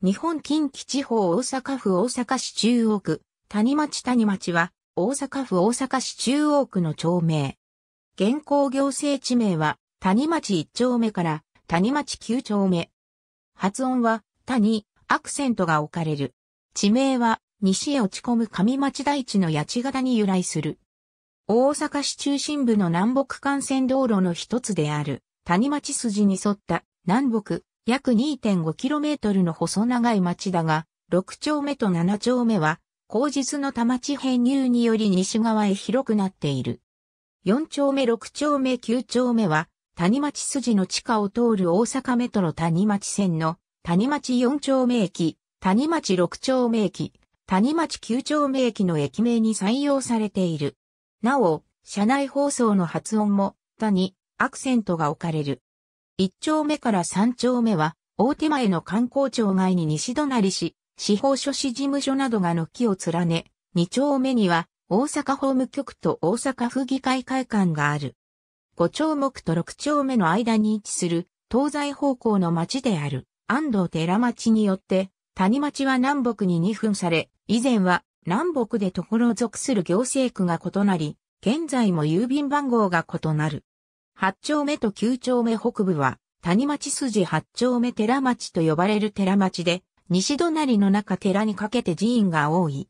日本近畿地方大阪府大阪市中央区、谷町谷町は、大阪府大阪市中央区の町名。現行行政地名は、谷町一丁目から、谷町九丁目。発音は、谷、アクセントが置かれる。地名は、西へ落ち込む上町台地の八ヶ田に由来する。大阪市中心部の南北幹線道路の一つである、谷町筋に沿った、南北、約 2.5km の細長い町だが、6丁目と7丁目は、後日の多町編入により西側へ広くなっている。4丁目6丁目9丁目は、谷町筋の地下を通る大阪メトロ谷町線の、谷町4丁目駅、谷町6丁目駅、谷町9丁目駅の駅名に採用されている。なお、車内放送の発音も、他にアクセントが置かれる。1丁目から3丁目は、大手前の観光庁外に西隣し、司法書士事務所などが軒を連ね、2丁目には、大阪法務局と大阪府議会会館がある。5丁目と6丁目の間に位置する、東西方向の町である、安藤寺町によって、谷町は南北に2分され、以前は南北で所属する行政区が異なり、現在も郵便番号が異なる。八丁目と九丁目北部は、谷町筋八丁目寺町と呼ばれる寺町で、西隣の中寺にかけて寺院が多い。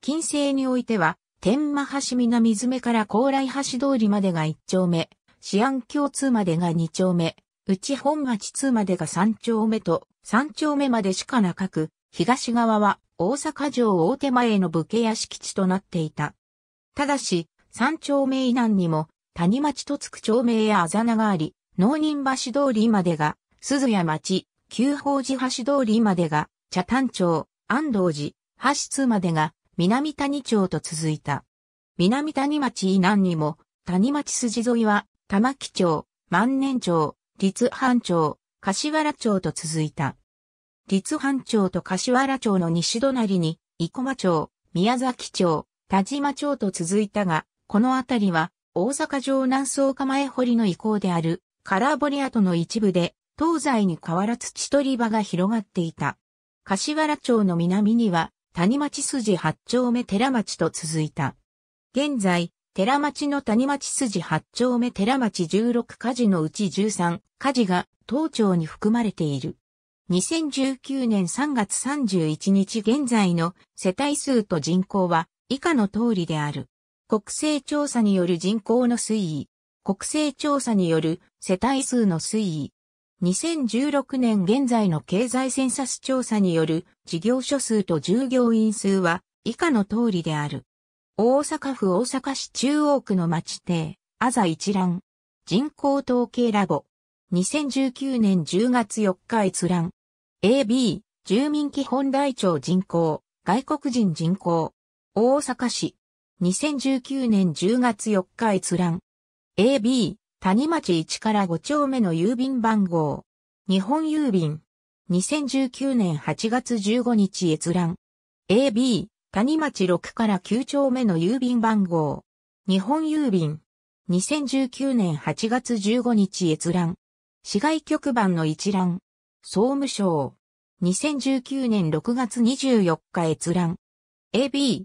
近世においては、天満橋南目から高麗橋通りまでが一丁目、市安京通までが二丁目、内本町通までが三丁目と、三丁目までしかなかく、東側は大阪城大手前の武家屋敷地となっていた。ただし、三丁目以南にも谷町とつく町名やあざながあり、農人橋通りまでが、鈴谷町、旧宝寺橋通りまでが、茶丹町、安藤寺、橋通までが、南谷町と続いた。南谷町以南にも、谷町筋沿いは、玉木町、万年町、立藩町、柏原町と続いた。立藩町と柏原町の西隣に、生駒町、宮崎町、田島町と続いたが、この辺りは、大阪城南総構え堀の遺構である、カラーボリアとの一部で、東西に変らず土取り場が広がっていた。柏原町の南には、谷町筋八丁目寺町と続いた。現在、寺町の谷町筋八丁目寺町16火事のうち13火事が当町に含まれている。2019年3月31日現在の世帯数と人口は以下の通りである。国勢調査による人口の推移、国勢調査による世帯数の推移、2016年現在の経済センサス調査による事業所数と従業員数は以下の通りである。大阪府大阪市中央区の町邸、あざ一覧。人口統計ラボ。2019年10月4日閲覧。AB、住民基本台帳人口、外国人人口。大阪市、2019年10月4日閲覧。AB、谷町1から5丁目の郵便番号。日本郵便。2019年8月15日閲覧。AB、谷町6から9丁目の郵便番号。日本郵便。2019年8月15日閲覧。市外局番の一覧。総務省。2019年6月24日閲覧。AB、